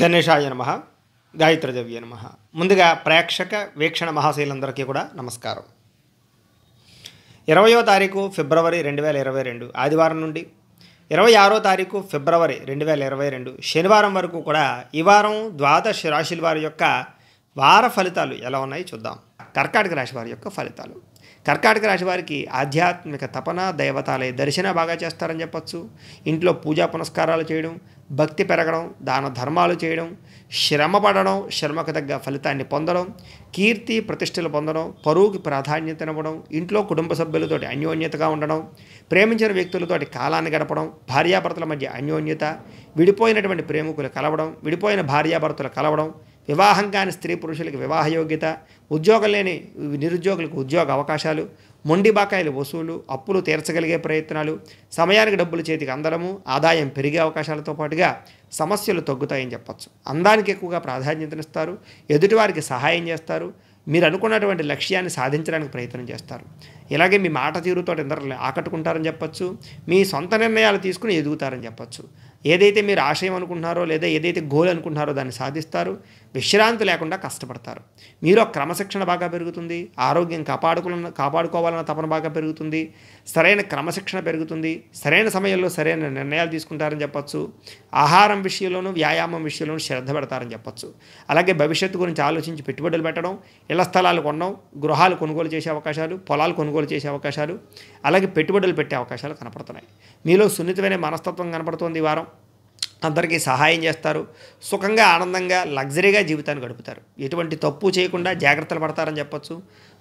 గణేషాయ నమ గాయత్రజవ్య నమ ముందుగా ప్రేక్షక వీక్షణ మహాశైలందరికీ కూడా నమస్కారం ఇరవయో తారీఖు ఫిబ్రవరి రెండు వేల ఇరవై రెండు ఆదివారం నుండి ఇరవై ఆరో తారీఖు ఫిబ్రవరి రెండు వేల ఇరవై రెండు శనివారం వరకు కూడా ఈ వారం ద్వాదశ రాశుల వారి యొక్క వార ఫలితాలు ఎలా ఉన్నాయి చూద్దాం కర్కాటక రాశి వారి యొక్క ఫలితాలు కర్కాటక రాశి వారికి ఆధ్యాత్మిక తపన దైవతాలయ దర్శన బాగా చేస్తారని చెప్పచ్చు ఇంట్లో పూజా పునస్కారాలు చేయడం భక్తి పెరగడం దాన ధర్మాలు చేయడం శ్రమ పడడం శ్రమకు తగ్గ ఫలితాన్ని పొందడం కీర్తి ప్రతిష్టలు పొందడం పరువుకి ప్రాధాన్యత ఇవ్వడం ఇంట్లో కుటుంబ సభ్యులతోటి అన్యోన్యతగా ఉండడం ప్రేమించిన వ్యక్తులతోటి కాలాన్ని గడపడం భార్యాభర్తల మధ్య అన్యోన్యత విడిపోయినటువంటి ప్రేమికులు కలవడం విడిపోయిన భార్యాభర్తలు కలవడం వివాహం కాని స్త్రీ పురుషులకి వివాహ యోగ్యత ఉద్యోగం లేని నిరుద్యోగులకు ఉద్యోగ అవకాశాలు మొండి బకాయిలు వసూలు అప్పులు తీర్చగలిగే ప్రయత్నాలు సమయానికి డబ్బులు చేతికి అందడము ఆదాయం పెరిగే అవకాశాలతో పాటుగా సమస్యలు తగ్గుతాయని చెప్పచ్చు అందానికి ఎక్కువగా ప్రాధాన్యతనిస్తారు ఎదుటివారికి సహాయం చేస్తారు మీరు అనుకున్నటువంటి లక్ష్యాన్ని సాధించడానికి ప్రయత్నం చేస్తారు ఇలాగే మీ మాట తీరుతో ఇద్దరు ఆకట్టుకుంటారని చెప్పచ్చు మీ సొంత నిర్ణయాలు తీసుకుని ఎదుగుతారని చెప్పచ్చు ఏదైతే మీరు ఆశయం అనుకుంటున్నారో లేదా ఏదైతే గోల్ అనుకుంటున్నారో దాన్ని సాధిస్తారు విశ్రాంతి లేకుండా కష్టపడతారు మీరు క్రమశిక్షణ బాగా పెరుగుతుంది ఆరోగ్యం కాపాడుకున్న కాపాడుకోవాలన్న తపన బాగా పెరుగుతుంది సరైన క్రమశిక్షణ పెరుగుతుంది సరైన సమయంలో సరైన నిర్ణయాలు తీసుకుంటారని చెప్పచ్చు ఆహారం విషయంలోనూ వ్యాయామం విషయంలోనూ శ్రద్ధ పెడతారని చెప్పచ్చు అలాగే భవిష్యత్తు గురించి ఆలోచించి పెట్టుబడులు పెట్టడం ఇళ్ల స్థలాలు కొనడం గృహాలు కొనుగోలు చేసే అవకాశాలు పొలాలు కొనుగోలు చేసే అవకాశాలు అలాగే పెట్టుబడులు పెట్టే అవకాశాలు కనపడుతున్నాయి మీలో సున్నితమైన మనస్తత్వం కనపడుతోంది వారం అందరికీ సహాయం చేస్తారు సుఖంగా ఆనందంగా లగ్జరీగా జీవితాన్ని గడుపుతారు ఎటువంటి తప్పు చేయకుండా జాగ్రత్తలు పడతారని చెప్పచ్చు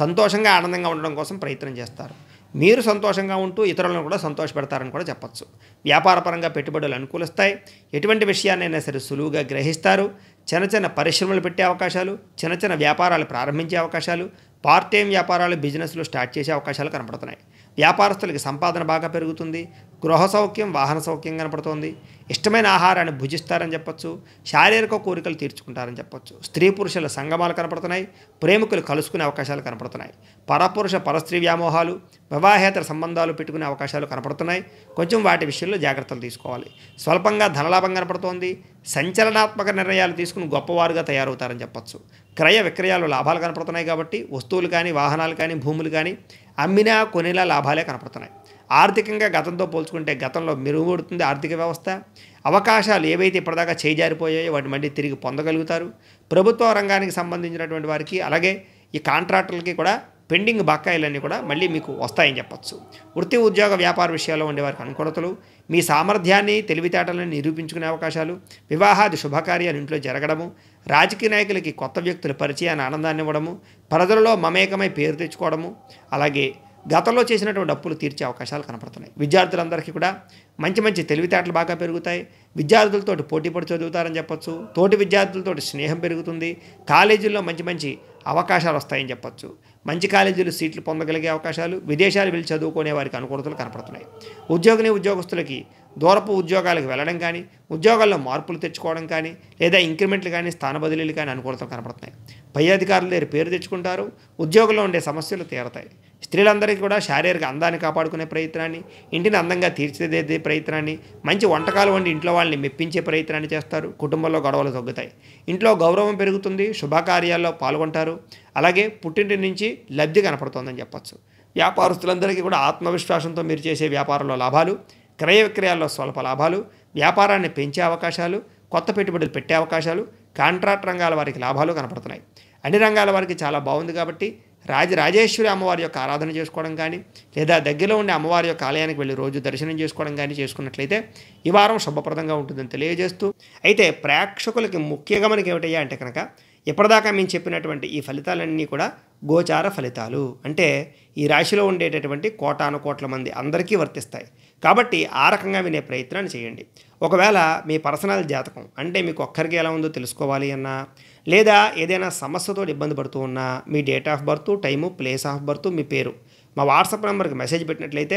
సంతోషంగా ఆనందంగా ఉండడం కోసం ప్రయత్నం చేస్తారు మీరు సంతోషంగా ఉంటూ ఇతరులను కూడా సంతోషపెడతారని కూడా చెప్పచ్చు వ్యాపారపరంగా పెట్టుబడులు అనుకూలిస్తాయి ఎటువంటి విషయాన్నైనా సరే సులువుగా గ్రహిస్తారు చిన్న చిన్న పరిశ్రమలు పెట్టే అవకాశాలు చిన్న చిన్న వ్యాపారాలు ప్రారంభించే అవకాశాలు పార్ట్ టైం వ్యాపారాలు బిజినెస్లు స్టార్ట్ చేసే అవకాశాలు కనపడుతున్నాయి వ్యాపారస్తులకి సంపాదన బాగా పెరుగుతుంది గృహ సౌఖ్యం వాహన సౌఖ్యం కనపడుతోంది ఇష్టమైన ఆహారాన్ని భుజిస్తారని చెప్పొచ్చు శారీరక కోరికలు తీర్చుకుంటారని చెప్పొచ్చు స్త్రీ పురుషుల సంగమాలు కనపడుతున్నాయి ప్రేమికులు కలుసుకునే అవకాశాలు కనపడుతున్నాయి పరపురుష పరస్త్రీ వ్యామోహాలు వివాహేతర సంబంధాలు పెట్టుకునే అవకాశాలు కనపడుతున్నాయి కొంచెం వాటి విషయంలో జాగ్రత్తలు తీసుకోవాలి స్వల్పంగా ధనలాభం కనపడుతోంది సంచలనాత్మక నిర్ణయాలు తీసుకుని గొప్పవారుగా తయారవుతారని చెప్పొచ్చు క్రయ విక్రయాలు లాభాలు కనపడుతున్నాయి కాబట్టి వస్తువులు కానీ వాహనాలు కానీ భూములు కానీ అమ్మినా కొనేలా లాభాలే కనపడుతున్నాయి ఆర్థికంగా గతంతో పోల్చుకుంటే గతంలో మెరుగుపడుతుంది ఆర్థిక వ్యవస్థ అవకాశాలు ఏవైతే ఇప్పటిదాకా చేజారిపోయాయో వాటి మళ్ళీ తిరిగి పొందగలుగుతారు ప్రభుత్వ రంగానికి సంబంధించినటువంటి వారికి అలాగే ఈ కాంట్రాక్టర్లకి కూడా పెండింగ్ బకాయిలన్నీ కూడా మళ్ళీ మీకు వస్తాయని చెప్పచ్చు వృత్తి ఉద్యోగ వ్యాపార విషయాల్లో ఉండేవారికి అనుకూలతలు మీ సామర్థ్యాన్ని తెలివితేటలను నిరూపించుకునే అవకాశాలు వివాహాది శుభకార్యాలు ఇంట్లో జరగడము రాజకీయ నాయకులకి కొత్త వ్యక్తుల పరిచయాన్ని ఆనందాన్ని ఇవ్వడము ప్రజలలో మమేకమై పేరు తెచ్చుకోవడము అలాగే గతంలో చేసినటువంటి అప్పులు తీర్చే అవకాశాలు కనపడుతున్నాయి విద్యార్థులందరికీ కూడా మంచి మంచి తెలివితేటలు బాగా పెరుగుతాయి విద్యార్థులతో పోటీ పడి చదువుతారని చెప్పొచ్చు తోటి విద్యార్థులతో స్నేహం పెరుగుతుంది కాలేజీల్లో మంచి మంచి అవకాశాలు వస్తాయని చెప్పొచ్చు మంచి కాలేజీలు సీట్లు పొందగలిగే అవకాశాలు విదేశాలు వెళ్ళి చదువుకునే వారికి అనుకూలతలు కనపడుతున్నాయి ఉద్యోగిని ఉద్యోగస్తులకి దూరపు ఉద్యోగాలకు వెళ్ళడం కానీ ఉద్యోగాల్లో మార్పులు తెచ్చుకోవడం కానీ లేదా ఇంక్రిమెంట్లు కానీ స్థాన బదిలీలు కానీ అనుకూలతలు కనపడుతున్నాయి పై అధికారులు దగ్గర పేరు తెచ్చుకుంటారు ఉద్యోగంలో ఉండే సమస్యలు తీరతాయి స్త్రీలందరికీ కూడా శారీరక అందాన్ని కాపాడుకునే ప్రయత్నాన్ని ఇంటిని అందంగా తీర్చిదిద్దే ప్రయత్నాన్ని మంచి వంటకాలు వండి ఇంట్లో వాళ్ళని మెప్పించే ప్రయత్నాన్ని చేస్తారు కుటుంబంలో గొడవలు తగ్గుతాయి ఇంట్లో గౌరవం పెరుగుతుంది శుభకార్యాల్లో పాల్గొంటారు అలాగే పుట్టింటి నుంచి లబ్ధి కనపడుతుందని చెప్పచ్చు వ్యాపారస్తులందరికీ కూడా ఆత్మవిశ్వాసంతో మీరు చేసే వ్యాపారంలో లాభాలు క్రయ విక్రయాల్లో స్వల్ప లాభాలు వ్యాపారాన్ని పెంచే అవకాశాలు కొత్త పెట్టుబడులు పెట్టే అవకాశాలు కాంట్రాక్ట్ రంగాల వారికి లాభాలు కనపడుతున్నాయి అన్ని రంగాల వారికి చాలా బాగుంది కాబట్టి రాజ రాజేశ్వరి అమ్మవారి యొక్క ఆరాధన చేసుకోవడం కానీ లేదా దగ్గరలో ఉండే అమ్మవారి యొక్క ఆలయానికి వెళ్ళి రోజు దర్శనం చేసుకోవడం కానీ చేసుకున్నట్లయితే ఈ వారం శుభప్రదంగా ఉంటుందని తెలియజేస్తూ అయితే ప్రేక్షకులకి ముఖ్యంగా మనకి ఏమిటయ్యా అంటే కనుక ఎప్పటిదాకా మేము చెప్పినటువంటి ఈ ఫలితాలన్నీ కూడా గోచార ఫలితాలు అంటే ఈ రాశిలో ఉండేటటువంటి కోటాను కోట్ల మంది అందరికీ వర్తిస్తాయి కాబట్టి ఆ రకంగా వినే ప్రయత్నాన్ని చేయండి ఒకవేళ మీ పర్సనల్ జాతకం అంటే మీకు ఒక్కరికి ఎలా ఉందో తెలుసుకోవాలి అన్నా లేదా ఏదైనా సమస్యతో ఇబ్బంది పడుతూ ఉన్నా మీ date of birth time place of birth మీ పేరు మా వాట్సాప్ నెంబర్కి మెసేజ్ పెట్టినట్లయితే